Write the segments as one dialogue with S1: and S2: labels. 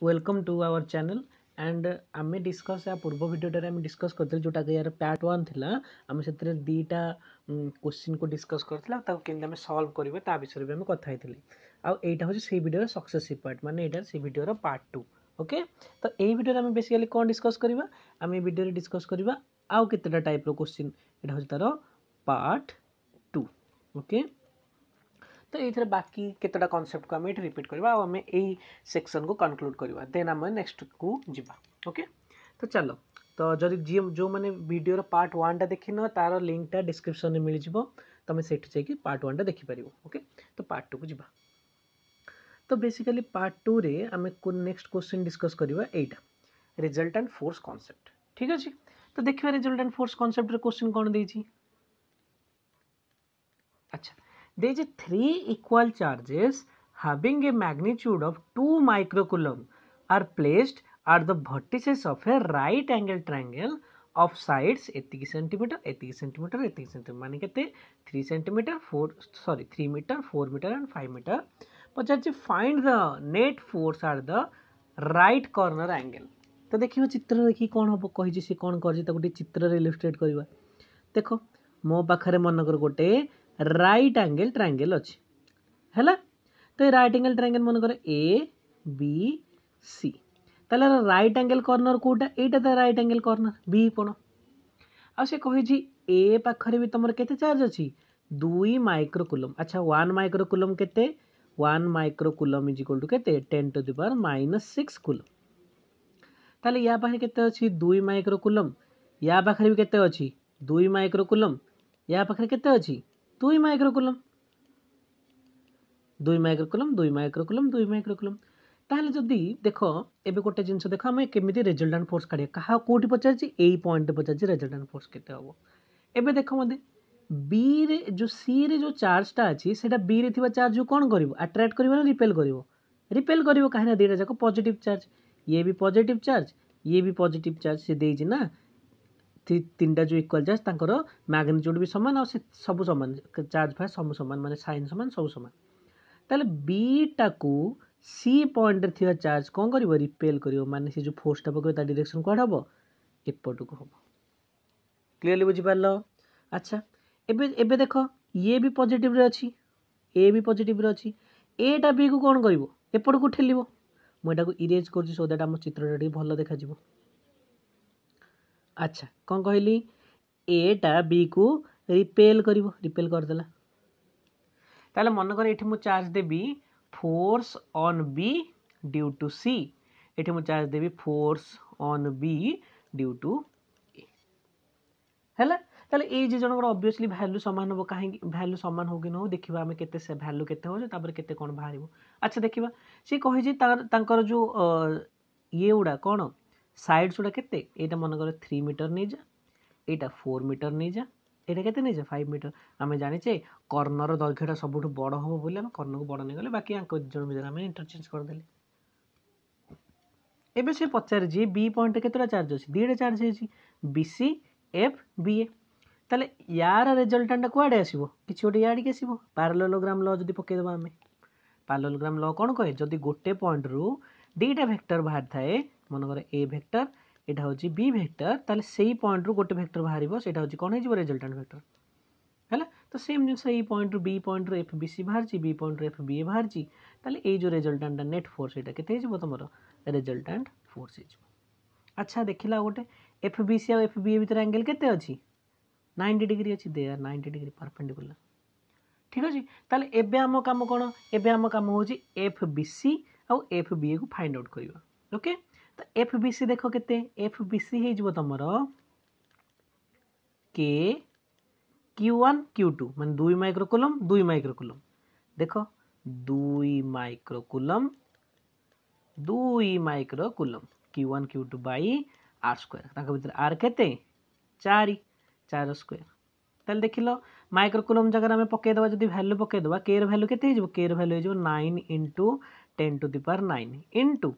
S1: Welcome to our channel and ଆମେ discuss ୟା ପୂର୍ବ ଭିଡ଼ିଓଟାରେ ଆମେ ଡିସ୍କସ୍ କରିଥିଲେ ଯେଉଁଟାକି ୟାର ପାର୍ଟ ୱାନ୍ ଥିଲା ଆମେ ସେଥିରେ ଦୁଇଟା କୋଶ୍ଚିନ୍କୁ ଡିସ୍କସ୍ କରିଥିଲେ ଆଉ ତାକୁ କେମିତି ଆମେ ସଲ୍ଭ କରିବେ ତା ବିଷୟରେ ବି ଆମେ କଥା ହେଇଥିଲେ ଆଉ ଏଇଟା ହେଉଛି ସେଇ ଭିଡ଼ିଓର ସକ୍ସେସିଭ୍ ପାର୍ଟ ମାନେ ଏଇଟା ସେଇ ଭିଡ଼ିଓର ପାର୍ଟ ଟୁ ଓକେ ତ ଏଇ ଭିଡ଼ିଓରେ ଆମେ ବେସିକାଲି କ'ଣ ଡିସ୍କସ୍ କରିବା ଆମେ ଏଇ ଭିଡ଼ିଓରେ ଡିସ୍କସ୍ କରିବା ଆଉ କେତେଟା ଟାଇପ୍ର କୋଶ୍ଚିନ୍ ଏଇଟା ହେଉଛି ତା'ର ପାର୍ଟ ଟୁ ଓକେ तो ये बाकी कतटा कनसेप्ट को आम रिपीट करवा आम यही सेक्शन को कनक्लूड करवा दे आम नेक्स्ट को जी ओके तो चलो तो जदि जी जो मैंने भिडर पार्ट वन टा देखी न तार लिंकटा डिस्क्रिपन में मिल जाव तुम से पार्ट वन टा देखिपर ओके तो पार्ट टू को जी तो बेसिकली पार्ट टू रे आम नेक्स्ट क्वेश्चन डिस्कस करवा यहाँ रिजल्ट फोर्स कनसेप्ट ठीक अच्छे तो देखिए resultant force concept question कौन दे अच्छा there is a three equal charges having a magnitude of 2 microcoulomb are placed at the vertices of a right angle triangle of sides etiki centimeter etiki centimeter etiki centimeter মানে কেতে 3 centimeter 4 sorry 3 meter 4 meter and 5 meter But পচারছে find the net force at the right corner angle তো দেখিবা চিত্র দেখি কোন হব কইছি সে কোন করছি তাকে চিত্র রে ইলাস্ট্রেট করিবা দেখো ମୋ ପାଖରେ ମନେକର ଗୋଟେ রাইট আঙ্গেল ট্রাঙ্গেল অছে ହେଲା ତ ଏ ରାଇଟ୍ ଆଙ୍ଗେଲ୍ ଟ୍ରାଙ୍ଗେଲ୍ ମନେକର ଏ ବି ସି ତାହେଲେ ରାଇଟ୍ ଆଙ୍ଗେଲ୍ କର୍ଣ୍ଣର କେଉଁଟା ଏଇଟା ତା ରାଇଟ୍ ଆଙ୍ଗେଲ୍ କର୍ଣ୍ଣର ବି କ'ଣ ଆଉ ସେ କହିଛି ଏ ପାଖରେ ବି ତୁମର କେତେ ଚାର୍ଜ ଅଛି ଦୁଇ ମାଇକ୍ରୋକୁଲମ୍ ଆଚ୍ଛା ୱାନ୍ ମାଇକ୍ରୋକୁଲମ୍ କେତେ one microcoulomb is equal to କେତେ ten to the power minus six coulomb ତାହେଲେ ୟା ପାଖରେ କେତେ ଅଛି ଦୁଇ ମାଇକ୍ରୋକୁଲମ୍ ୟା ପାଖରେ ବି କେତେ ଅଛି ଦୁଇ ମାଇକ୍ରୋକୁଲମ୍ ୟା ପାଖରେ କେତେ ଅଛି दुई माइक्रोकुलम दुई माइक्रोकुलम दुई माइक्रोकुलम दुई माइक्रोकुलम ताल जदि देख एबे गोटे जिनस देख हम केमिति रिजल्टेंट फोर्स काढे कहा कोठी पचार छि एई पॉइंट पचार छि रिजल्टेंट फोर्स केते होबो एबे देख मदे बी रे जो सी रे जो चार्जटा अछि सेटा बी रे थिबा चार्ज जो कोन करिवो अट्रैक्ट करिवो ना रिपेल करिवो रिपेल करिवो काहेना दिटा जको पॉजिटिव चार्ज ये भी पॉजिटिव चार्ज ये भी पॉजिटिव चार्ज से देई ना তিনটা ଯେଉଁ ଇକ୍ୱାଲ୍ ଚାର୍ଜ ତାଙ୍କର ମ୍ୟାଗ୍ନିଚ୍ୟୁଡ଼୍ ବି ସମାନ ଆଉ ସେ ସବୁ ସମାନ ଚାର୍ଜ ଫାର୍ଜ ସବୁ ସମାନ ମାନେ ସାଇନ୍ ସମାନ ସବୁ ସମାନ ତାହେଲେ ବିଟାକୁ ସି ପଏଣ୍ଟରେ ଥିବା ଚାର୍ଜ କ'ଣ କରିବ ରିପେଲ୍ କରିବ ମାନେ ସେ ଯେଉଁ ଫୋର୍ସଟା ପକାଇବ ତା ଡିରେକ୍ସନ୍ କୁଆଡ଼େ ହେବ ଏପଟକୁ ହେବ କ୍ଲିଅରଲି ବୁଝିପାରିଲ ଆଚ୍ଛା ଏବେ ଏବେ ଦେଖ ଇଏ ବି ପଜିଟିଭ୍ରେ ଅଛି ଏ ବି ପଜିଟିଭ୍ରେ ଅଛି ଏଟା ବିକୁ କ'ଣ କରିବ ଏପଟକୁ ଠେଲିବ ମୁଁ ଏଟାକୁ ଇରେଜ୍ କରୁଛି ସୋ ଦ୍ୟାଟ୍ ଆମ ଚିତ୍ରଟା ଟିକେ ଭଲ ଦେଖାଯିବ अच्छा कौन कहली एटा बी को रिपेल कर रिपेल करदेला तेल मन कर चार्ज देवी force on B due to C ये मुझे चार्ज देवी force on B due to A तेल ये जी जन अबिययसली भैल्यू सामान हम कहीं भैल्यू सामान हो कि नौ देखा आम के भैल्यू के होते कौन बाहर अच्छा देखा सी कही जो ये गुड़ा कौन এটা মনে કેતે থ্রি মিটার নিয়ে যা এটা ফোর মিটার নিয়ে যা এটা কেতে যা ফাইভ মিটার আমি জানিছে কর্ণর দৈর্ঘ্যটা সবুঠু বড় হব বলে আমি কর্ণকে বড় নিয়ে গেলে বাকি আঙ্ক জন ভিতরে আমি ইন্টরচেঞ্জ করেদেলি এবার সে পচারিছি বি পয়েন্ট কেতটা চার্জ অছি দুইটা চার্জ হয়েছি বিসি এফ বিএ তাহলে ইয়ার রেজল্টাটা কুয়াড়ে আসব কিছু গোটে ইয়াড়িকে আসব প্যারালোলোগ্রাম ল যদি পকাই দেবা আমি প্যারালোলোগ্রাম ল কোণ কহে যদি গোটে পয়েন্টরু দুইটা ভেক্টর বাহারি থাকে ମନେକର ଏ ଭେକ୍ଟର ଏଇଟା ହେଉଛି ବି ଭେକ୍ଟର ତାହେଲେ ସେଇ ପଏଣ୍ଟରୁ ଗୋଟେ ଭେକ୍ଟର ବାହାରିବ ସେଇଟା ହେଉଛି କ'ଣ ହେଇଯିବ ରେଜଲ୍ଟାଣ୍ଟ ଭେକ୍ଟର ହେଲା ତ ସେମ୍ ଜିନିଷ ଏଇ ପଏଣ୍ଟରୁ ବି ପଏଣ୍ଟରୁ ଏଫ୍ ବି ସି ବାହାରିଛି ବି ପଏଣ୍ଟରୁ ଏଫ୍ ବି ଏ ବାହାରିଛି ତାହେଲେ ଏଇ ଯେଉଁ ରେଜଲ୍ଟାଣ୍ଟଟା ନେଟ୍ ଫୋର୍ସ ଏଇଟା କେତେ ହେଇଯିବ ତୁମର ରେଜଲ୍ଟାଣ୍ଟ ଫୋର୍ସ ହେଇଯିବ ଆଚ୍ଛା ଦେଖିଲା ଆଉ ଗୋଟେ ଏଫ୍ ବି ସି ଆଉ ଏଫ୍ ବି ଏ ଭିତରେ ଆଙ୍ଗେଲ୍ କେତେ ଅଛି ନାଇଣ୍ଟି ଡିଗ୍ରୀ ଅଛି they are ninety degree perpendicular ଠିକ୍ ଅଛି ତାହେଲେ ଏବେ ଆମ କାମ କ'ଣ ଏବେ ଆମ କାମ ହେଉଛି ଏଫ୍ ବି ସି ଆଉ F B A find out କରିବା ଓକେ ତ ଏଫ୍ ବି ସି ଦେଖ କେତେ ଏଫ୍ ବି ସି ହେଇଯିବ ତୁମର K Q one Q two ମାନେ ଦୁଇ ମାଇକ୍ରୋକୁଲମ୍ ଦୁଇ ମାଇକ୍ରୋକୁଲମ୍ ଦେଖ ଦୁଇ ମାଇକ୍ରୋକୁଲମ୍ ଦୁଇ microcoulomb Q one Q two by R square ତାଙ୍କ ଭିତରେ ଆର୍ କେତେ ଚାରି ଚାର ସ୍କୋୟାର ତାହେଲେ ଦେଖିଲ ମାଇକ୍ରୋକୁଲମ୍ ଜାଗାରେ ଆମେ ପକାଇଦେବା ଯଦି ଭ୍ୟାଲୁ ପକାଇଦେବା କେର ଭ୍ୟାଲୁ କେତେ ହେଇଯିବ କେର ଭ୍ୟାଲୁ ହେଇଯିବ nine into ten to the power nine into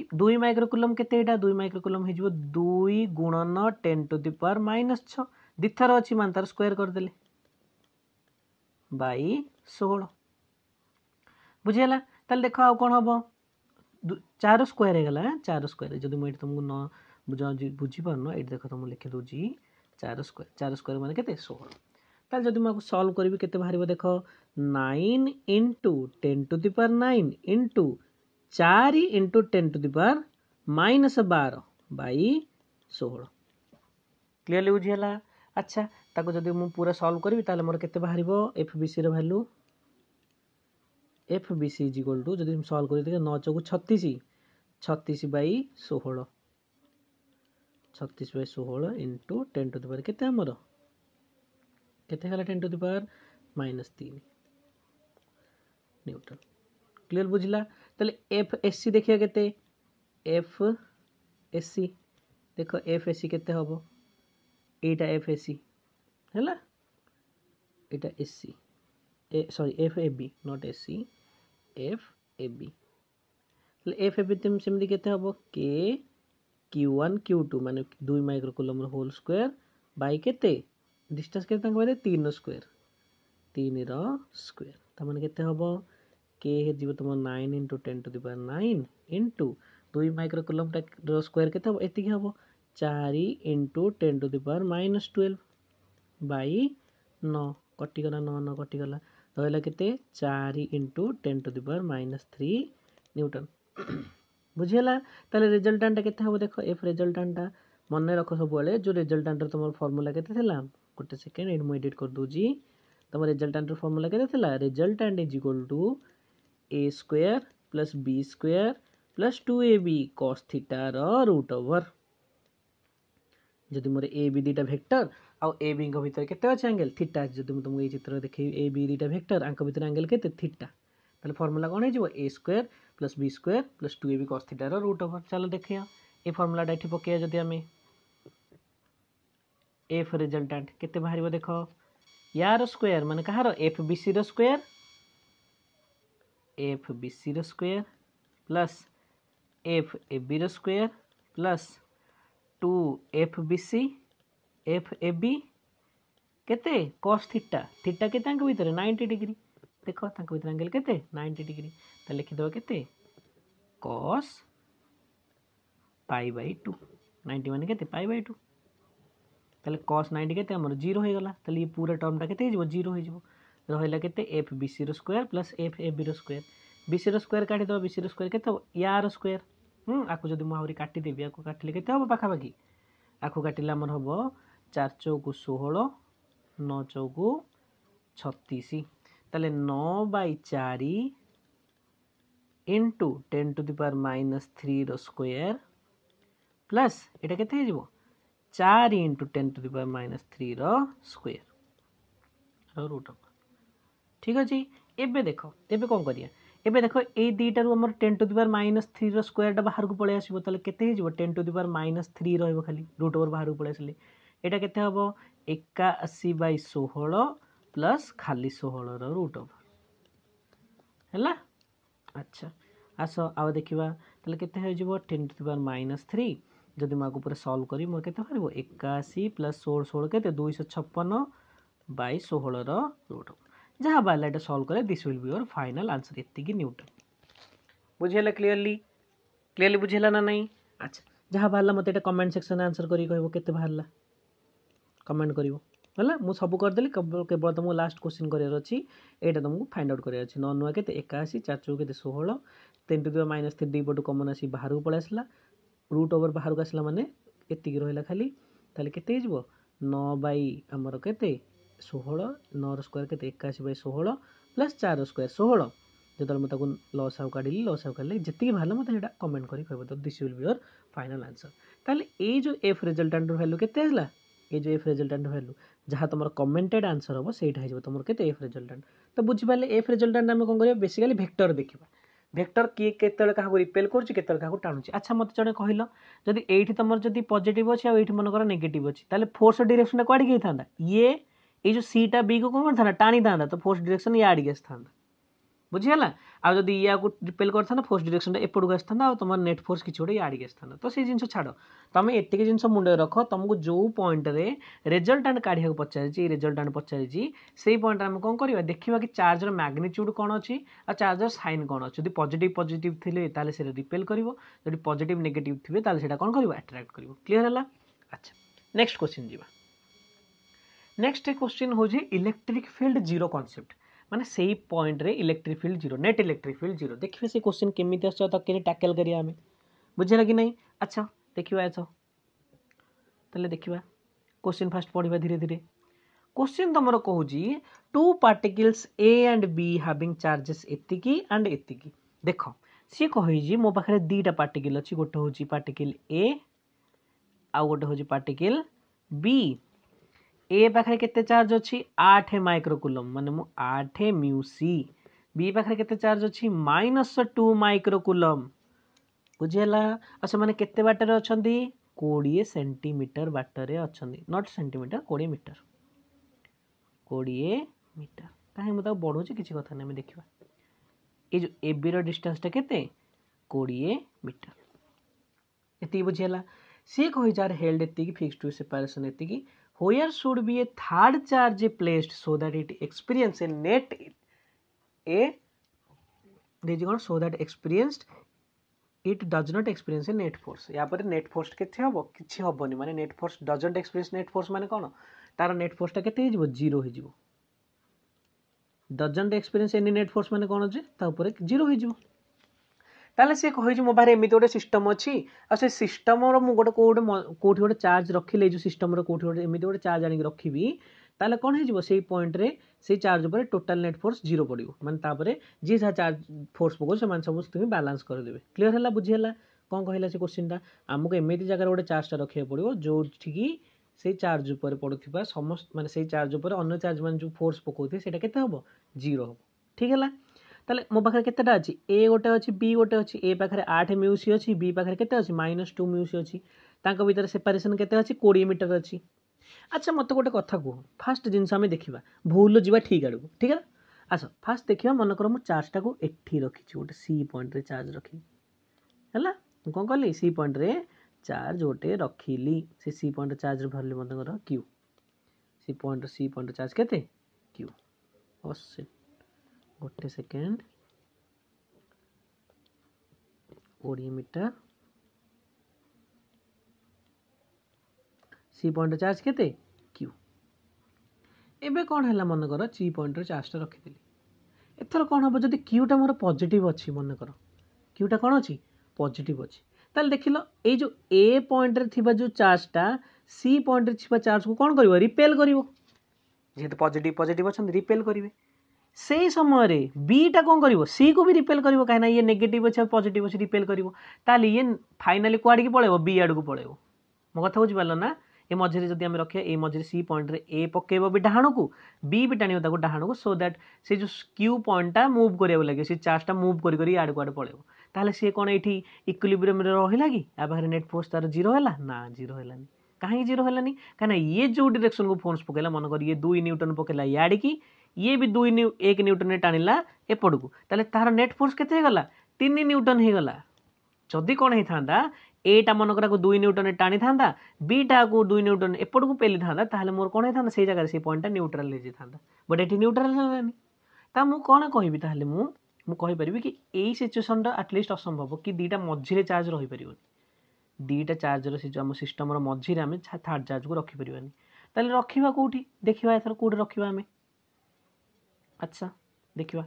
S1: दुई माइक्रोकुलम के दुई माइक्रोकुलम हो दुई गुणन ten to the power minus छ दिथर अच्छी मान तार स्क्वयर करदे बै षोह बुझीगला देख आ कौन हम चार स्क्वयर होगा चार स्क्वयर जब मुझे तुमको न बुझ बुझीपारन ये देख तुम दूँ चार स्क्वयर चार स्क्वयर मैंने के षोह ताल जब मैं सल्व करी के बाहर देख nine into ten to the power nine into ଚାରି into ten to the power minus ବାର ବାଇ ଷୋହଳ କ୍ଲିଅରଲି ବୁଝିହେଲା ଆଚ୍ଛା ତାକୁ ଯଦି ମୁଁ ପୁରା ସଲ୍ଭ କରିବି ତାହେଲେ ମୋର କେତେ ବାହାରିବ ଏଫ୍ ବି ସିର value F B C is equal to ଯଦି ମୁଁ ସଲ୍ଭ କରିଦେବି ନଅ ଚଉକୁ ଛତିଶ ଛତିଶ ବାଇ ଷୋହଳ ଛତିଶ ବାଇ ଷୋହଳ into ten to the power କେତେ ଆମର କେତେ ହେଲା ten to the power minus ତିନି ନ୍ୟୁଟ୍ରନ୍ କ୍ଲିଅର ବୁଝିଲା তাহলে এফ এসসি দেখিয়া কেতে এফ এসসি দেখ এফ এসসি কেতে হব এইটা এফ এসসি ହେଲା ଏଇଟା S C A sorry F A B not S C F A B ହେଲେ ଏଫ୍ ଏ ବି ସେମିତି କେତେ ହେବ K Q one Q two ମାନେ ଦୁଇ ମାଇକ୍ରୋକୁଲମ୍ର ହୋଲ୍ ସ୍କୋୟାର ବାଇ କେତେ ଡିଷ୍ଟାନ୍ସ କେତେ ତାଙ୍କ ପାଖରେ ତିନିର ସ୍କୋୟାର ତିନିର ସ୍କୋୟାର ତା'ମାନେ କେତେ ହେବ কে ହେଇଯିବ ତୁମ nine into ten to the power nine into ଦୁଇ ମାଇକ୍ରୋ କୁଲମ୍ଟା ସ୍କୋୟାର କେତେ ହେବ ଏତିକି ହେବ ଚାରି into ten to the power minus twelve by ନଅ କଟିଗଲା ନଅ ନଅ କଟିଗଲା ରହିଲା କେତେ ଚାରି into ten to the power minus three newton ବୁଝିହେଲା ତାହେଲେ ରେଜଲ୍ଟାଣ୍ଟଟା କେତେ ହେବ ଦେଖ ଏଫ୍ ରେଜଲ୍ଟାଣ୍ଟଟା ମନେ ରଖ ସବୁବେଳେ ଯେଉଁ ରେଜଲ୍ଟାଣ୍ଟର ତୁମର ଫର୍ମୁଲା କେତେ ଥିଲା ଗୋଟେ ସେକେଣ୍ଡ ଏଇଠି ମୁଁ ଏଡ଼ିଟ୍ କରିଦେଉଛି ତୁମ ରେଜଲ୍ଟାଣ୍ଟର ଫର୍ମୁଲା କେତେ ଥିଲା resultant is equal to A square plus B square plus two A B cos theta root over जदि मोर ए बी दुटा भेक्टर आउ ए बी भितर के एंगेल थीटा जब मुझे तुमको ये चित्र देखे ए बी दुटा भेक्टर आंक भितर एंगेल के थीटा तो फर्मुला कौन हो square plus B square plus two A B cos थीटार रुट ओवर चल देख ए फर्मुलाटा ये पकैया जदि आम एफ रेजल्टाट के बाहर देख यार स्क्यर मान कहार F B C square F B C square plus F A B square plus two F B C F A B के कस थीटा थीटा के भितर नाइंटी डिग्री देख भितर आंगेल के नाइंटी डिग्री तो लिखिद के कस पाई बै टू नाइंटी मान के पाई टू तेल कस नाइंटी के जीरो हो गला तो ये पूरा टर्मटा के जीरो हो ରହିଲା କେତେ ଏଫ୍ ବି ସିର ସ୍କୋୟାର ପ୍ଲସ୍ ଏଫ୍ ଏ ବିର ସ୍କୋୟାର ବି ସିର ସ୍କୋୟାର କାଟିଦେବ ବି ସିର ସ୍କୋୟାର କେତେ ହେବ ୟାର ସ୍କୋୟାର ହୁଁ ଆକୁ ଯଦି ମୁଁ ଆହୁରି କାଟିଦେବି ଆକୁ କାଟିଲେ କେତେ ହେବ ପାଖାପାଖି ଆକୁ କାଟିଲେ ଆମର ହେବ ଚାରି ଚଉକୁ ଷୋହଳ ନଅ ଚଉକୁ ଛତିଶ ତାହେଲେ ନଅ ବାଇ ଚାରି into ten to the power minus থ্রির স্কোয়ার প্লাস এটা কেতে হয়ে যাব চারি into ten to the power minus থ্রির স্কোয়ার রুট অফ ঠিক ଅଛି ଏବେ ଦେଖ ଏବେ କ'ଣ କରିବା ଏବେ ଦେଖ ଏଇ ଦୁଇଟାରୁ ଆମର ten to the power minus ଥ୍ରୀର ସ୍କୋୟାର୍ଟା ବାହାରକୁ ପଳେଇ ଆସିବ ତାହେଲେ କେତେ ହେଇଯିବ ten to the power minus three ରହିବ ଖାଲି ରୁଟ୍ ଓଭର୍ ବାହାରକୁ ପଳେଇ ଆସିଲେ ଏଇଟା କେତେ ହେବ ଏକାଅଶୀ ବାଇ ଷୋହଳ ପ୍ଲସ୍ ଖାଲି ଷୋହଳର ରୁଟ୍ ଓଭର୍ ହେଲା ଆଚ୍ଛା ଆସ ଆଉ ଦେଖିବା ତାହେଲେ କେତେ ହେଇଯିବ ten to the power minus three ଯଦି ମୁଁ ଆକୁ ଉପରେ ସଲ୍ଭ କରିବି ମୋର କେତେ ବାହାରିବ ଏକାଅଶୀ ପ୍ଲସ୍ ଷୋହଳ ଷୋହଳ କେତେ ଦୁଇଶହ ଛପନ ବାଇ ଷୋହଳର ରୁଟ୍ ଓଭର୍ ଯାହା ବାହାରିଲା ଏଇଟା ସଲ୍ଭ କଲେ this will be your final answer ଏତିକି ନ୍ୟୁଟନ୍ ବୁଝିହେଲା କ୍ଲିଅରଲି କ୍ଲିଅରଲି ବୁଝିହେଲା ନା ନାହିଁ ଆଚ୍ଛା ଯାହା ବାହାରିଲା ମୋତେ ଏଇଟା କମେଣ୍ଟ ସେକ୍ସନ୍ରେ ଆନ୍ସର୍ କରିକି କହିବ କେତେ ବାହାରିଲା କମେଣ୍ଟ କରିବ ହେଲା ମୁଁ ସବୁ କରିଦେଲି କେବଳ ତୁମକୁ ଲାଷ୍ଟ କୋଶ୍ଚିନ୍ କରିବାର ଅଛି ଏଇଟା ତୁମକୁ ଫାଇଣ୍ଡ ଆଉଟ୍ କରିବାର ଅଛି ନଅ ନୂଆ କେତେ ଏକାଅଶୀ ଚାରିଚଉ କେତେ ଷୋହଳ ତିନି ଦୁଇ ମାଇନସ୍ ଥ୍ରୀ ଦୁଇ ପଟୁ କମନ୍ ଆସି ବାହାରକୁ ପଳାଇ ଆସିଲା ରୁଟ୍ ଓଭର୍ ବାହାରକୁ ଆସିଲା ମାନେ ଏତିକି ରହିଲା ଖାଲି ତାହେଲେ କେତେ ହେଇଯିବ ନଅ ବାଇ ଆମର କେତେ ଷୋହଳ ନଅର ସ୍କୋୟାର୍ କେତେ ଏକାଅଶୀ ବାଇ ଷୋହଳ ପ୍ଲସ୍ ଚାରର ସ୍କୋୟାର୍ ଷୋହଳ ଯେତେବେଳେ ମୁଁ ତାକୁ ଲସ୍ ଆଉ କାଢ଼ିଲି ଲସ୍ ଆଉ କାଢ଼ିଲି ଯେତିକି ବାହାରିଲା ମୋତେ ସେଇଟା କମେଣ୍ଟ କରି କହିବ ତ this will be your final answer ତାହେଲେ ଏଇ ଯେଉଁ ଏଫ୍ ରେଜଲ୍ଟାଣ୍ଟର ଭ୍ୟାଲୁ କେତେ ଆସିଲା ଏଇ ଯେଉଁ ଏଫ୍ ରେଜଲ୍ଟାଣ୍ଟ ଭ୍ୟାଲୁ ଯାହା ତୁମର କମେଣ୍ଟେଡ୍ ଆନ୍ସର୍ ହେବ ସେଇଟା ହେଇଯିବ ତୁମର କେତେ ଏଫ୍ ରେଜଲ୍ଟାଣ୍ଟ ତ ବୁଝିପାରିଲେ ଏଫ୍ ରେଜଲ୍ଟାଣ୍ଟ ଆମେ କ'ଣ କରିବା ବେସିକାଲି ଭେକ୍ଟର ଦେଖିବା ଭେକ୍ଟର କିଏ କେତେବେଳେ କାହାକୁ ରିପେଲ୍ କରୁଛି କେତେବେଳେ କାହାକୁ ଟାଣୁଛି ଆଚ୍ଛା ମୋତେ ଜଣେ କହିଲ ଯଦି ଏଇଠି ତୁମର ଯଦି ପଜିଟିଭ୍ ଅଛି ଆଉ ଏଇଠି ମନେକର ନେଗେଟିଭ୍ ଅଛି ତାହେଲେ ଫୋର୍ସ ଡିରେକ୍ସନ୍ଟା କୁଆଡ଼ିକି ହେଇଥାନ୍ତା ଇଏ ଏଇ ଯେଉଁ ସିଟା ବିକୁ କ'ଣ କରିଥାନ୍ତା ଟାଣିଥାନ୍ତା ତ ଫୋର୍ସ ଡିରେକ୍ସନ୍ ଇଏ ଆଡ଼ିକି ଆସିଥାନ୍ତା ବୁଝିହେଲା ଆଉ ଯଦି ଇୟାକୁ ରିପେଲ୍ କରିଥାନ୍ତା ଫୋର୍ସ ଡିରେକ୍ସନ୍ଟା ଏପଟକୁ ଆସିଥାନ୍ତା ଆଉ ତୁମର ନେଟ୍ ଫୋର୍ସ କିଛି ଗୋଟେ ଆଡ଼ିକି ଆସିଥାନ୍ତା ତ ସେଇ ଜିନିଷ ଛାଡ଼ ତୁମେ ଏତିକି ଜିନିଷ ମୁଣ୍ଡରେ ରଖ ତୁମକୁ ଯେଉଁ ପଏଣ୍ଟରେ ରେଜଲ୍ଟାଣ୍ଟ କାଢ଼ିବାକୁ ପଚାରିଛି ଏଇ ରେଜଲ୍ଟାଣ୍ଟ ପଚାରିଛି ସେଇ ପଏଣ୍ଟରେ ଆମେ କ'ଣ କରିବା ଦେଖିବା କି ଚାର୍ଜର ମ୍ୟାଗ୍ନିଚ୍ୟୁଡ଼୍ କ'ଣ ଅଛି ଆଉ ଚାର୍ଜର ସାଇନ୍ କ'ଣ ଅଛି ଯଦି ପଜିଟିଭ୍ ପଜିଟିଭ୍ ଥିଲେ ତାହେଲେ ସେଇଟା ରିପେଲ୍ କରିବ ଯଦି ପଜିଟିଭ୍ ନେଗେଟିଭ୍ ଥିବେ ତାହେଲେ ସେଇଟା କ'ଣ କରିବ ଆଟ୍ରାକ୍ଟ କରିବ କ୍ଲିଅର୍ ହେଲା ଆଚ୍ଛା ନେକ୍ସଟ କୋଶ୍ଚିନ୍ ଯିବା नेक्स्ट क्वेश्चन हो जी इलेक्ट्रिक फील्ड जीरो कन्सेप्ट मैंने से ही पॉइंट रे electric field zero net electric field zero देखिए से क्वेश्चन केमी आस टैकल करें बुझे बुझेगा कि नहीं अच्छा देखिए आस तेल देखा क्वेश्चन फास्ट पढ़ा धीरे धीरे क्वेश्चन तुम कौन two particles A and B having charges एति एंड एति देख सी कही मो पाखे दीटा पार्टिकल अच्छी गोटे हूँ पार्टिकल ए आ गोटे हूँ पार्टिकल बी ए पाखे के चार्ज अच्छी आठ माइक्रोकुलम मान मु आठ म्यूसी बी पाखे चार्ज अच्छी माइनस टू माइक्रोकुलम बुझेगा से मैंने केटर अच्छा कोड़े सेमिटर बाटर अच्छा नट सेमिटर कोड़े मीटर कोड़े मीटर कहीं मुझे बढ़ऊे किसी कथ ना देखा ये जो एबिर डिस्टास्टा के कोड़े मीटर ये बुझेगा सी कही जार हेल्ड ये फिक्स टू सेपारेसन की where should be a third charge so so that it experience a net a is कौन so that experienced it does not experience a net force या पर net force हम किसी हेनी मैंने net force does experience net force मैंने कौन तार नेट फोर्सटा के zero does not experience any net force मैंने कौन अच्छे जीरो ତାହେଲେ ସେ କହିଛି ମୋ ପାଖରେ ଏମିତି ଗୋଟେ ସିଷ୍ଟମ୍ ଅଛି ଆଉ ସେ ସିଷ୍ଟମ୍ର ମୁଁ ଗୋଟେ କେଉଁଠି କେଉଁଠି ଗୋଟେ ଚାର୍ଜ ରଖିଲେ ଯେଉଁ ସିଷ୍ଟମ୍ର କେଉଁଠି ଗୋଟେ ଏମିତି ଗୋଟେ ଚାର୍ଜ ଆଣିକି ରଖିବି ତାହେଲେ କ'ଣ ହେଇଯିବ ସେଇ ପଏଣ୍ଟରେ ସେଇ ଚାର୍ଜ ଉପରେ ଟୋଟାଲ୍ ନେଟ୍ ଫୋର୍ସ ଜିରୋ ପଡ଼ିବ ମାନେ ତାପରେ ଯିଏ ଯାହା ଚାର୍ଜ ଫୋର୍ସ ପକାଉଛି ସେମାନେ ସମସ୍ତଙ୍କୁ ବାଲାନ୍ସ କରିଦେବେ କ୍ଲିଅର୍ ହେଲା ବୁଝି ହେଲା କ'ଣ କହିଲା ସେ କୋଶ୍ଚିନ୍ଟା ଆମକୁ ଏମିତି ଜାଗାରେ ଗୋଟେ ଚାର୍ଜଟା ରଖିବାକୁ ପଡ଼ିବ ଯେଉଁଠିକି ସେଇ ଚାର୍ଜ ଉପରେ ପଡ଼ୁଥିବା ସମସ୍ତ ମାନେ ସେଇ ଚାର୍ଜ ଉପରେ ଅନ୍ୟ ଚାର୍ଜ ମାନେ ଯେଉଁ ଫୋର୍ସ ପକାଉଥିବେ ସେଇଟା କେତେ ହେବ ଜିରୋ ହେବ ଠିକ୍ ହେଲା ତାହେଲେ ମୋ ପାଖରେ କେତେଟା ଅଛି ଏ ଗୋଟେ ଅଛି ବି ଗୋଟେ ଅଛି ଏ ପାଖରେ ଆଠ ମ୍ୟୁ ସି ଅଛି ବି ପାଖରେ କେତେ ଅଛି ମାଇନସ୍ ଟୁ ମ୍ୟୁ ସି ଅଛି ତାଙ୍କ ଭିତରେ ସେପାରେସନ୍ କେତେ ଅଛି କୋଡ଼ିଏ ମିଟର ଅଛି ଆଚ୍ଛା ମୋତେ ଗୋଟେ କଥା କୁହ ଫାର୍ଷ୍ଟ ଜିନିଷ ଆମେ ଦେଖିବା ଭୁଲରୁ ଯିବା ଠିକ୍ ଆଡ଼କୁ ଠିକ୍ ହେଲା ଆସ ଫାର୍ଷ୍ଟ ଦେଖିବା ମନେକର ମୁଁ ଚାର୍ଜଟାକୁ ଏଠି ରଖିଛି ଗୋଟେ ସି ପଏଣ୍ଟରେ ଚାର୍ଜ ରଖିଲି ହେଲା ମୁଁ କ'ଣ କଲି ସି ପଏଣ୍ଟରେ ଚାର୍ଜ ଗୋଟେ ରଖିଲି ସେ ସି ପଏଣ୍ଟ ଚାର୍ଜରେ ଭରିଲି ମନେକର Q C point C point charge କେତେ କ୍ୟୁ ଅବଶ୍ୟ ଗୋଟେ ସେକେଣ୍ଡ କୋଡ଼ିଏ ମିଟର ସି ପଏଣ୍ଟର ଚାର୍ଜ କେତେ କ୍ୟୁ ଏବେ କ'ଣ ହେଲା ମନେକର ସି ପଏଣ୍ଟର ଚାର୍ଜଟା ରଖିଥିଲି ଏଥର କ'ଣ ହେବ ଯଦି କ୍ୟୁଟା ମୋର ପଜିଟିଭ୍ ଅଛି ମନେକର କ୍ୟୁଟା କ'ଣ ଅଛି ପଜିଟିଭ୍ ଅଛି ତାହେଲେ ଦେଖିଲ ଏଇ ଯେଉଁ ଏ ପଏଣ୍ଟରେ ଥିବା ଯେଉଁ ଚାର୍ଜଟା ସି ପଏଣ୍ଟରେ ଥିବା ଚାର୍ଜକୁ କ'ଣ କରିବ ରିପେଲ୍ କରିବ ଯେହେତୁ ପଜିଟିଭ୍ ପଜିଟିଭ୍ ଅଛନ୍ତି ରିପେଲ୍ କରିବେ সেই সময় বিটা কম করব সি কু বি রিপেল করব কিনা ইয়ে নেগেটিভ অছে পজিটিভ অছে রিপেল করব তাহলে ইয়ে ফাইনালি কুয়াড়ি পড়াইব বি আড়ক পড়াইব মো কথা বুঝিপারল না এ মঝিরে যদি আমি রক্ষা এই মঝিরে সি পয়েন্টরে এ পকাইব বি ডাহাণকু বি বি টাণিব তাকে ডাহাণকু সো দ্যাট সে যে কিউ পয়েন্টটা মুভ করাইব লাগে সে চার্জটা মুভ করি করি আড়ক আড়ে পড়াইব তাহলে সি কোণ এইটি ইকুইলিব্রিয়ামে রহিলা কি আ পাখে নেট ফোর্স তার জিরো হেলা না জিরো হেলানি কাহিঁকি জিরো হেলানি কারণ ইয়ে যে ডিরেকশন কু ফোর্স পকাইলা মনে কর ইয়ে দুই নিউটন পকাইলা ইয়াড়িকি ଇଏ ବି ଦୁଇ ଏକ ନ୍ୟୁଟନରେ ଟାଣିଲା ଏପଟକୁ ତାହେଲେ ତାହାର ନେଟ୍ ଫୋର୍ସ କେତେ ହେଇଗଲା ତିନି ନ୍ୟୁଟନ ହେଇଗଲା ଯଦି କ'ଣ ହେଇଥାନ୍ତା ଏଟା ମନେକରାକୁ ଦୁଇ ନ୍ୟୁଟନରେ ଟାଣିଥାନ୍ତା ବିଟାକୁ ଦୁଇ ନ୍ୟୁଟନ ଏପଟକୁ ପେଲିଥାନ୍ତା ତାହେଲେ ମୋର କ'ଣ ହେଇଥାନ୍ତା ସେଇ ଜାଗାରେ ସେଇ ପଏଣ୍ଟଟା ନ୍ୟୁଟ୍ରାଲ ହେଇଯାଇଥାନ୍ତା ବଟ୍ ଏଠି ନ୍ୟୁଟ୍ରାଲ ହେଲାନି ତା ମୁଁ କ'ଣ କହିବି ତାହେଲେ ମୁଁ ମୁଁ କହିପାରିବି କି ଏଇ ସିଚୁଏସନ୍ଟା ଆଟଲିଷ୍ଟ ଅସମ୍ଭବ କି ଦୁଇଟା ମଝିରେ ଚାର୍ଜ ରହିପାରିବନି ଦୁଇଟା ଚାର୍ଜର ସେ ଯେଉଁ ଆମ ସିଷ୍ଟମର ମଝିରେ ଆମେ ଥାର୍ଡ଼ ଚାର୍ଜକୁ ରଖିପାରିବାନି ତାହେଲେ ରଖିବା କେଉଁଠି ଦେଖିବା ଏଥର କେଉଁଠି ରଖିବା ଆମେ আচ্ছা ଦେଖିବା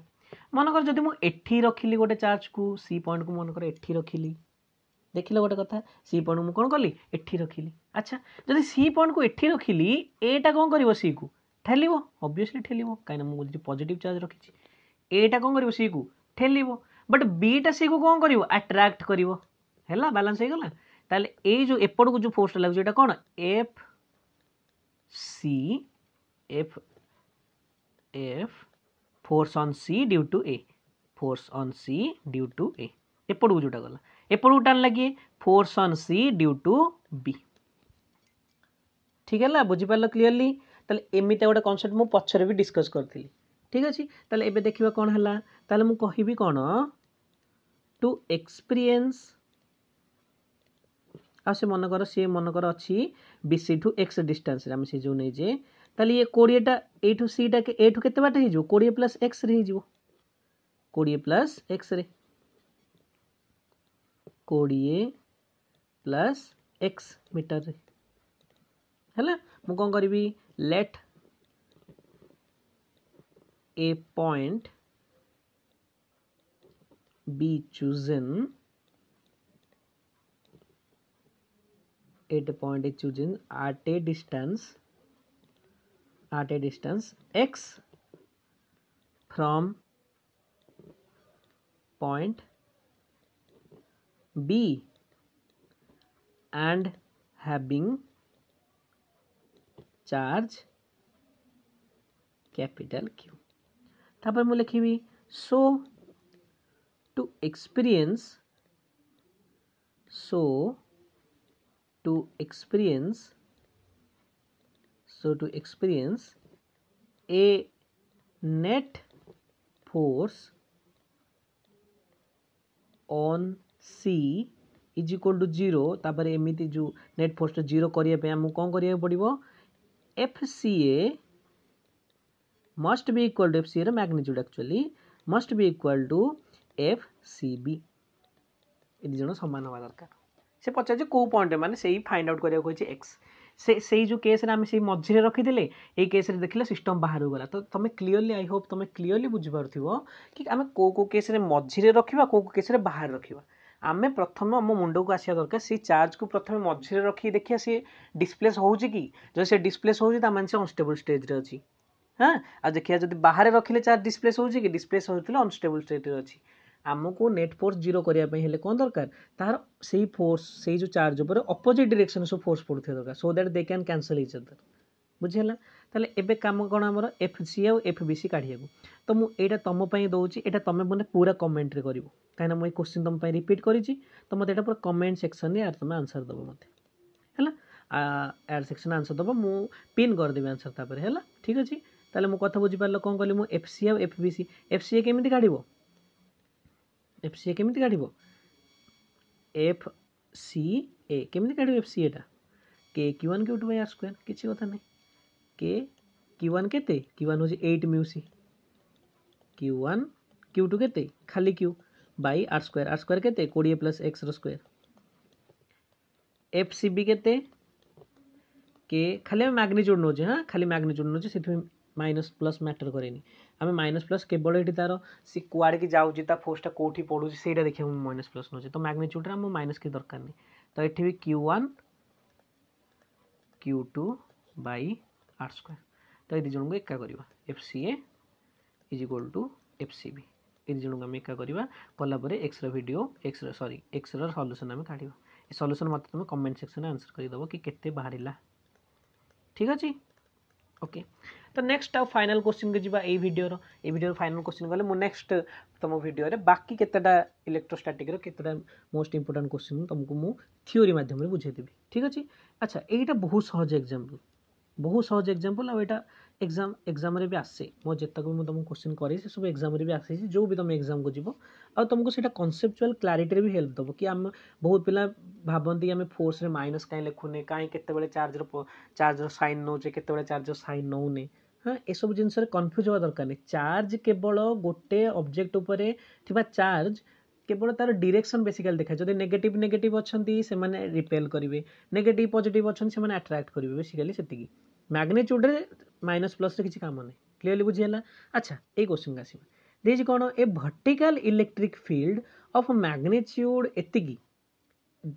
S1: ମନେକର ଯଦି ମୁଁ ଏଠି ରଖିଲି ଗୋଟେ ଚାର୍ଜକୁ ସି ପଏଣ୍ଟକୁ ମନେକର ଏଠି ରଖିଲି ଦେଖିଲ ଗୋଟେ କଥା ସି ପଏଣ୍ଟ ମୁଁ କ'ଣ କଲି ଏଠି ରଖିଲି ଆଚ୍ଛା ଯଦି ସି ପଏଣ୍ଟକୁ ଏଠି ରଖିଲି ଏଟା କ'ଣ କରିବ ସିକୁ ଠେଲିବ ଅବଭିୟସ୍ଲି ଠେଲିବ କାହିଁକିନା ମୁଁ ଯଦି ପଜିଟିଭ୍ ଚାର୍ଜ ରଖିଛି ଏଟା କ'ଣ କରିବ ସିକୁ ଠେଲିବ ବଟ୍ ବିଟା ସିକୁ କ'ଣ କରିବ ଆଟ୍ରାକ୍ଟ କରିବ ହେଲା ବାଲାନ୍ସ ହେଇଗଲା ତାହେଲେ ଏଇ ଯେଉଁ ଏପଟକୁ ଯେଉଁ ଫୋର୍ସଟା ଲାଗୁଛି ଏଇଟା କ'ଣ F C F F force on C due to A force on C due to A ଏପଟକୁ ଯେଉଁଟା ଗଲା ଏପଟକୁ ଟାଣିଲା କିଏ force on C due to B ଠିକ୍ ହେଲା ବୁଝିପାରିଲ କ୍ଲିଅରଲି ତାହେଲେ ଏମିତି ଗୋଟେ କନସେପ୍ଟ ମୁଁ ପଛରେ ବି ଡିସ୍କସ୍ କରିଥିଲି ଠିକ୍ ଅଛି ତାହେଲେ ଏବେ ଦେଖିବା କ'ଣ ହେଲା ତାହେଲେ ମୁଁ କହିବି କ'ଣ ଟୁ ଏକ୍ସପିରିଏନ୍ସ ଆଉ ସେ ମନେକର ସିଏ ମନେକର ଅଛି ବି ସି ଟୁ ଏକ୍ସ ଡିଷ୍ଟାନ୍ସରେ ଆମେ ସେ ଯେଉଁ ନେଇଛେ তাহলে ইয়ে কোড়িয়েটা এইটু সিটাকে এইটু କେତେ ବାଟ ହେଇଯିବ କୋଡ଼ିଏ ପ୍ଲସ୍ ଏକ୍ସରେ ହେଇଯିବ କୋଡ଼ିଏ ପ୍ଲସ୍ ଏକ୍ସରେ କୋଡ଼ିଏ ପ୍ଲସ୍ ଏକ୍ସ ମିଟରରେ ହେଲା ମୁଁ କ'ଣ କରିବି let a point be chosen at a point is chosen at a distance at a distance x from point B and having charge capital Q. তারপর আমি লিখিবি so to experience so to experience so to experience a net force on c is equal to zero तापर एमती जो net force zero करने कौन करने पड़ो F C A must be equal to F C A magnitude actually must be equal to F C B ए दुज सामान दरकार से पचार कौ पॉइंट मैंने से फाइंड आउट करा एक्स ସେ ସେଇ ଯେଉଁ କେସ୍ରେ ଆମେ ସେଇ ମଝିରେ ରଖିଥିଲେ ଏଇ କେସ୍ରେ ଦେଖିଲେ ସିଷ୍ଟମ୍ ବାହାରକୁ ଗଲା ତ ତମେ କ୍ଲିଅରଲି ଆଇ ହୋପ୍ ତୁମେ କ୍ଲିଅରଲି ବୁଝିପାରୁଥିବ କି ଆମେ କେଉଁ କେଉଁ କେସ୍ରେ ମଝିରେ ରଖିବା କେଉଁ କେଉଁ କେସ୍ରେ ବାହାରେ ରଖିବା ଆମେ ପ୍ରଥମ ଆମ ମୁଣ୍ଡକୁ ଆସିବା ଦରକାର ସେଇ ଚାର୍ଜକୁ ପ୍ରଥମେ ମଝିରେ ରଖିକି ଦେଖିବା ସିଏ ଡିସପ୍ଲେସ୍ ହେଉଛି କି ଯଦି ସେ ଡିସପ୍ଲେସ୍ ହେଉଛି ତା ମାନେ ସେ ଅନଷ୍ଟେବୁଲ୍ ଷ୍ଟେଜ୍ରେ ଅଛି ହଁ ଆଉ ଦେଖିବା ଯଦି ବାହାରେ ରଖିଲେ ଚାର୍ଜ ଡିସପ୍ଲେସ୍ ହେଉଛି କି ଡିସପ୍ଲେସ୍ ହେଉଥିଲେ ଅନଷ୍ଟେବୁଲ୍ ଷ୍ଟେଜ୍ରେ ଅଛି ଆମକୁ ନେଟ୍ ଫୋର୍ସ ଜିରୋ କରିବା ପାଇଁ ହେଲେ କ'ଣ ଦରକାର ତାହାର ସେଇ ଫୋର୍ସ ସେଇ ଯେଉଁ ଚାର୍ଜ ଉପରେ ଅପୋଜିଟ୍ ଡିରେକ୍ସନ୍ ସବୁ ଫୋର୍ସ ପଡ଼ୁଥିବା ଦରକାର so that they can cancel each other ବୁଝିହେଲା ତାହେଲେ ଏବେ କାମ କ'ଣ ଆମର ଏଫ୍ ସି ଆଉ ଏଫ୍ ବି ସି କାଢ଼ିବାକୁ ତ ମୁଁ ଏଇଟା ତୁମ ପାଇଁ ଦେଉଛି ଏଇଟା ତୁମେ ମାନେ ପୁରା କମେଣ୍ଟରେ କରିବ କାହିଁକିନା ମୁଁ ଏଇ କୋଶ୍ଚିନ୍ ତୁମ ପାଇଁ ରିପିଟ୍ କରିଛି ତ ମୋତେ ଏଇଟା ପୁରା କମେଣ୍ଟ ସେକ୍ସନ୍ରେ ୟାର ତୁମେ ଆନ୍ସର୍ ଦେବ ମୋତେ ହେଲା ୟାର ସେକ୍ସନ୍ ଆନ୍ସର୍ ଦେବ ମୁଁ ପିନ୍ କରିଦେବି ଆନ୍ସର୍ ତାପରେ ହେଲା ଠିକ୍ ଅଛି ତାହେଲେ ମୋ କଥା ବୁଝିପାରିଲ କ'ଣ କହିଲି ମୁଁ ଏଫ୍ ସି ଆଉ F B C F C A କେମିତି କାଢ଼ିବ एफ सी ए केमी काढ़ एफ सी ए केमी का एफ सी एटा के Q one Q two by R किसी कथ ना के क्यू वन केू वन होट म्यूसी क्यू वन क्यू टू के खाली क्यू बै आर स्क् आर स्क्वे के कोड़े प्लस एक्स रक्वे एफ सी बी के खाली मैग्निच्यूड नौ हाँ खाली मैग्निच्यूड नौ माइनस प्लस मैटर कैनी आम माइनस प्लस केवल ये तार सी कड़े की जाऊँच फोर्सटा कौट पड़ू से देखिए माइनस प्लस नौ तो मैग्नेट्यूड में माइनस की दरकार नहीं तो ये भी क्यू वा Q two by R square तो ये दिजन को एका करवा F C is equal to F C B ये दिजन को आम एका करवा कलापर एक्स रिड एक्स सरी एक्स रल्यूसन आम का सल्यूसन मत तुम कमेंट सेक्शन में आंसर करदेव कि के बाहर ठीक अच्छे ओके ତ ନେକ୍ସଟ ଆଉ ଫାଇନାଲ କୋଶ୍ଚିନ୍କୁ ଯିବା ଏଇ ଭିଡ଼ିଓର ଏଇ ଭିଡ଼ିଓର ଫାଇନାଲ କୋଶ୍ଚିନ୍ ଗଲେ ମୁଁ ନେକ୍ସଟ ତୁମ ଭିଡ଼ିଓରେ ବାକି କେତେଟା ଇଲେକ୍ଟ୍ରୋଷ୍ଟାଟିକ୍ର କେତେଟା ମୋଷ୍ଟ ଇମ୍ପୋର୍ଟାଣ୍ଟ କୋଶ୍ଚିନ୍ ତୁମକୁ ମୁଁ ଥିଓରି ମାଧ୍ୟମରେ ବୁଝେଇଦେବି ଠିକ୍ ଅଛି ଆଚ୍ଛା ଏଇଟା ବହୁତ ସହଜ ଏକ୍ଜାମ୍ପଲ୍ ବହୁତ ସହଜ ଏକ୍ଜାମ୍ପଲ୍ ଆଉ ଏଇଟା ଏକ୍ଜାମ୍ ଏକ୍ଜାମ୍ରେ ବି ଆସେ ମୋ ଯେତକ ବି ମୁଁ ତୁମକୁ କୋଶ୍ଚିନ୍ କରେ ସେ ସବୁ ଏକ୍ଜାମ୍ରେ ବି ଆସିଛି ଯେଉଁ ବି ତୁମେ ଏକ୍ଜାମ୍କୁ ଯିବ ଆଉ ତୁମକୁ ସେଇଟା କନସେପ୍ଚୁଆଲ୍ କ୍ଲାରିଟିରେ ବି ହେଲ୍ପ ଦେବ କି ଆମେ ବହୁତ ପିଲା ଭାବନ୍ତି ଆମେ ଫୋର୍ସରେ ମାଇନସ୍ କାହିଁ ଲେଖୁନେ କାହିଁ କେତେବେଳେ ଚାର୍ଜର ଚାର୍ଜର ସାଇନ୍ ନେଉଛେ କେତେବେଳେ ଚାର୍ଜର ସାଇନ୍ ନେଉନେ हाँ ये सब जिनस कन्फ्यूज होगा दरकार नहीं चार्ज केवल गोटे अब्जेक्ट उपर थिबा चार्ज केवल तार डिरेक्शन बेसिकाली देखा जो नेगेट नेगेट अच्छा से रिपेल करेंगे नेगेट पजिट अच्छे से आट्राक्ट करेंगे बेसिकाली से मैग्नेट्यूड्रे माइनस प्लस किसी कम ना क्लीअरली बुझीला अच्छा ये क्वेश्चन का आसवा देखिए कौन a vertical electric field of magnitude एति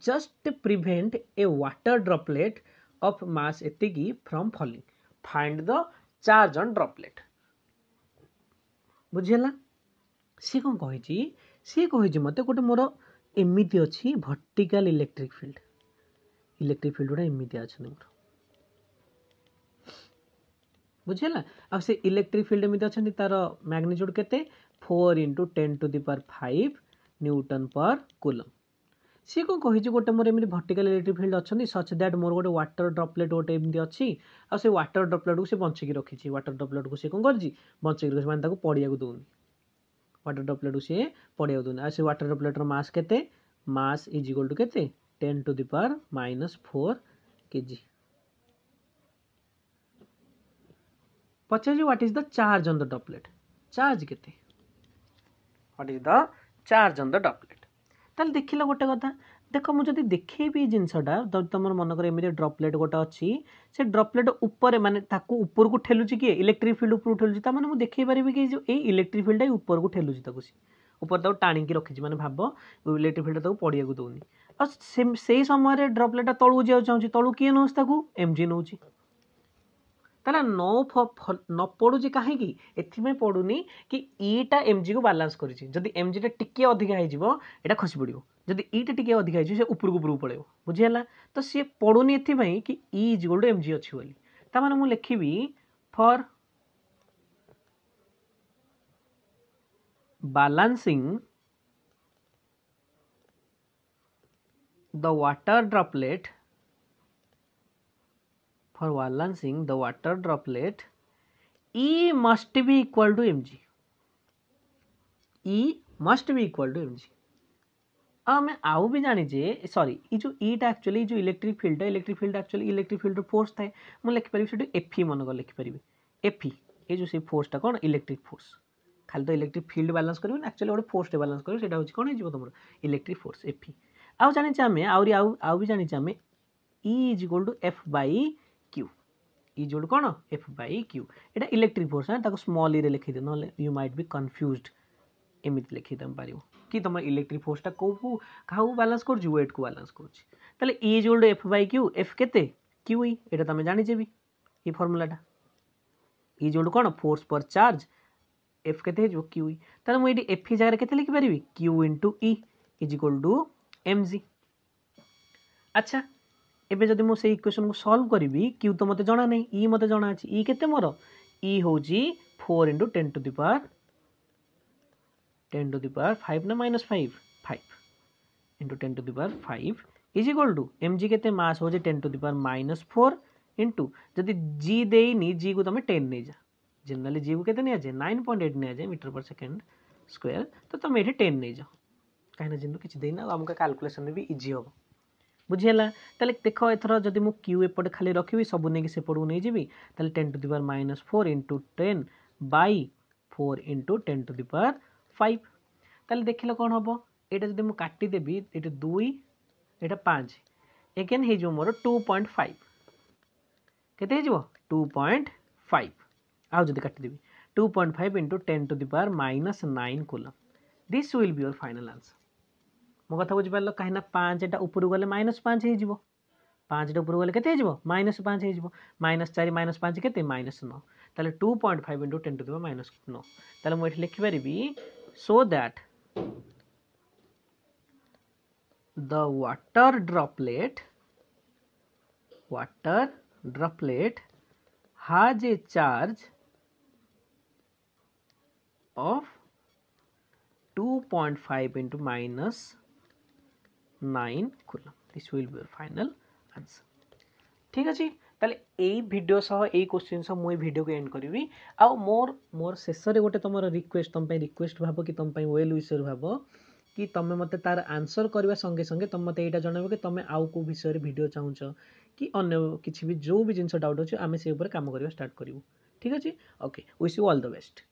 S1: just prevent a water droplet of mass मस एति from falling find the charge on droplet ବୁଝିହେଲା ସିଏ କ'ଣ କହିଛି ସିଏ କହିଛି ମୋତେ ଗୋଟେ ମୋର ଏମିତି ଅଛି vertical electric field electric field ଗୁଡ଼ା ଏମିତି ଅଛନ୍ତି ମୋର ବୁଝିହେଲା ଆଉ ସେ ଇଲେକ୍ଟ୍ରିକ୍ ଫିଲ୍ଡ ଏମିତି ଅଛନ୍ତି ତାର ମ୍ୟାଗ୍ନିଚ୍ୟୁଡ଼୍ କେତେ four into ten to the power five newton per coulomb ସିଏ କ'ଣ କହିଛି ଗୋଟେ ମୋର ଏମିତି ଭର୍ଟିକାଲ୍ ଇଲେକ୍ଟ୍ରିକ୍ ଫିଲ୍ଡ ଅଛନ୍ତି ସଚ୍ ଦ୍ୟାଟ୍ ମୋର ଗୋଟେ ୱାଟର ଡ୍ରପ୍ଲେଟ୍ ଗୋଟେ ଏମିତି ଅଛି ଆଉ ସେ ୱାଟର ଡ୍ରପ୍ଲେଟ୍କୁ ସେ ବଞ୍ଚିକି ରଖିଛି ୱାଟର ଡ୍ରପଲେଟ୍କୁ ସେ କ'ଣ କରିଛି ବଞ୍ଚେଇକି ରଖିଛି ମାନେ ତାକୁ ପଡ଼ିବାକୁ ଦେଉନି ୱାଟର ଡ୍ରପଲେଟ୍କୁ ସିଏ ପଡ଼ିବାକୁ ଦେଉନି ଆଉ ସେ ୱାଟର ଡ୍ରପଲେଟ୍ର ମାସ୍ କେତେ ମାସ୍ ଇଜ୍ ଇକ୍ୱାଲ୍ ଟୁ କେତେ ten to the power minus four KG ପଚାରିଛି what is the charge on the droplet charge କେତେ what is the charge on the droplet ତାହେଲେ ଦେଖିଲ ଗୋଟେ କଥା ଦେଖ ମୁଁ ଯଦି ଦେଖେଇବି ଏଇ ଜିନିଷଟା ତୁମର ମନେକର ଏମିତି ଡ୍ରପଲେଟ୍ ଗୋଟେ ଅଛି ସେ ଡ୍ରପଲେଟ୍ ଉପରେ ମାନେ ତାକୁ ଉପରକୁ ଠେଲୁଛି କିଏ ଇଲେକ୍ଟ୍ରିକ୍ ଫିଲ୍ଡ ଉପରକୁ ଠେଲୁଛି ତା'ମାନେ ମୁଁ ଦେଖେଇ ପାରିବି କି ଯେଉଁ ଏଇ ଇଲେକ୍ଟ୍ରିକ୍ ଫିଲ୍ଡଟା ଉପରକୁ ଠେଲୁଛି ତାକୁ ସେ ଉପରେ ତାକୁ ଟାଣିକି ରଖିଛି ମାନେ ଭାବ ଇଲେକ୍ଟ୍ରିକ୍ ଫିଲ୍ଡ ତାକୁ ପଡ଼ିବାକୁ ଦେଉନି ଆଉ ସେଇ ସମୟରେ ଡ୍ରପଲେଟ୍ଟା ତଳକୁ ଯିବାକୁ ଚାହୁଁଛି ତଳକୁ କିଏ ନେଉଛି ତାକୁ ଏମ୍ ଜି ନେଉଛି ତାହେଲେ ନ ନ ପଡ଼ୁଛି କାହିଁକି ଏଥିପାଇଁ ପଡ଼ୁନି କି ଇଟା ଏମ୍ଜିକୁ ବାଲାନ୍ସ କରିଛି ଯଦି ଏମ୍ଜିଟା ଟିକିଏ ଅଧିକା ହେଇଯିବ ଏଇଟା ଖସି ପଡ଼ିବ ଯଦି ଇଟା ଟିକିଏ ଅଧିକା ହେଇଯିବ ସେ ଉପରକୁ ଉପରକୁ ପଳେଇବ ବୁଝିହେଲା ତ ସିଏ ପଡ଼ୁନି ଏଥିପାଇଁ କି ଇ ଇଜ୍ ଗୋଲ୍ଡ ଏମ୍ଜି ଅଛି ବୋଲି ତାମାନେ ମୁଁ ଲେଖିବି for balancing the water droplet for balancing the water droplet e must be equal to mg e must be equal to mg आम आउ भी जाने सरी यो ईटा एक्चुअली जो इलेक्ट्रिक फिल्ड है electric field actually electric field force थाए मुझे लिखिपर से एफी मन कर लिखिपरि एफी ये जो सी फोर्सटा e e, कौन इलेक्ट्रिक फोर्स खाली तो इलेक्ट्रिक फिल्ड बालान्स कर एक्चुअली गोटे फोर्स बालान्स करेंगे सीटा कौन हो तुम इलेक्ट्रिक फोर्स एफी आउ जाने आम आउ आउ भी जाने आम is equal to F by E ओड कौन एफ बै क्यू यहाँ इलेक्ट्रिक फोर्स हाँ स्मल ई लिखीदे ना यू माइट भी कन्फ्यूज एमती लिखे पार कि तुम इलेक्ट्रिक फोर्सटा कौ क्या बालान्स कर वेट को बालांस कर is F by Q F के क्यू ई यहाँ तुम जाणीजे भी ये फर्मूलाटा इ जोल्ड कौन फोर्स पर चार्ज एफ के क्यू तुम ये मुझे एफ जगह के लिखिपरि Q into is equal to M G अच्छा ଏବେ ଯଦି ମୁଁ ସେଇ ଇକ୍ୱେସନ୍କୁ ସଲ୍ଭ କରିବି କ୍ୟୁ ତ ମୋତେ ଜଣା ନାହିଁ ଇ ମୋତେ ଜଣା ଅଛି ଇ କେତେ ମୋର ଇ ହେଉଛି four into ten to the power ten to the power five ନା minus five five into ten to the power five is equal to M G କେତେ ମାସ୍ ହେଉଛି ten to the power minus four into ଯଦି G ଦେଇନି ଜିକୁ ତୁମେ ten ନେଇଯା generally ଜିକୁ କେତେ ନିଆଯାଏ ନାଇନ୍ ପଏଣ୍ଟ ଏଇଟ୍ ନିଆଯାଏ ମିଟର ପର୍ ସେକେଣ୍ଡ ସ୍କୋୟାର ତ ତୁମେ ଏଠି ଟେନ୍ ନେଇଯାଅ କାହିଁକିନା ଯେହେତୁ କିଛି ଦେଇନା ଆଉ ଆମକୁ କାଲକୁଲେସନ୍ ବି ଇଜି ହେବ ବୁଝିହେଲା ତାହେଲେ ଦେଖ ଏଥର ଯଦି ମୁଁ କ୍ୟୁ ଏପଟେ ଖାଲି ରଖିବି ସବୁ ନେଇକି ସେପଟକୁ ନେଇଯିବି ତାହେଲେ ten to the power minus four into ten by four into ten to the power five ତାହେଲେ ଦେଖିଲେ କ'ଣ ହେବ ଏଇଟା ଯଦି ମୁଁ କାଟିଦେବି ଏଇଟା ଦୁଇ ଏଇଟା ପାଞ୍ଚ ଏଗେନ୍ ହେଇଯିବ ମୋର ଟୁ ପଏଣ୍ଟ ଫାଇଭ୍ କେତେ ହେଇଯିବ ଟୁ ପଏଣ୍ଟ ଫାଇଭ୍ ଆଉ ଯଦି କାଟିଦେବି two point five into ten to the power minus nine coulomb this will be your final answer ମୋ କଥା ବୁଝିପାରିଲ କାହିଁକିନା ପାଞ୍ଚଟା ଉପରକୁ ଗଲେ ମାଇନସ୍ ପାଞ୍ଚ ହେଇଯିବ ପାଞ୍ଚଟା ଉପରକୁ ଗଲେ କେତେ ହେଇଯିବ ମାଇନସ୍ ପାଞ୍ଚ ହେଇଯିବ ମାଇନସ୍ ଚାରି ମାଇନସ୍ ପାଞ୍ଚ କେତେ ମାଇନସ୍ ନଅ ତାହେଲେ two point five into ten to ଥିବ ମାଇନସ୍ ନଅ ତାହେଲେ ମୁଁ ଏଠି ଲେଖିପାରିବି so that the water droplet water droplet has a charge of 2.5 into minus nine खोला ऊलि फाइनल आन्सर ठिक अहिले त भिडियो सह यस्च्चिन्स मै भिडियो एन्ड गरे आउ रे गोटे तमरा रिक्वेस्ट तपाईँ रिक्वेस्ट भाव कि वेल वेल्ल उस कि तमे मते तार आन्सर गर्ने कि तमे आउ को विषय भिडियो चाहन्छ कन्य कि जो जिन्स से ऊपर काम करबा स्टार्ट गरौँ ठीक अछि okay wish you all the best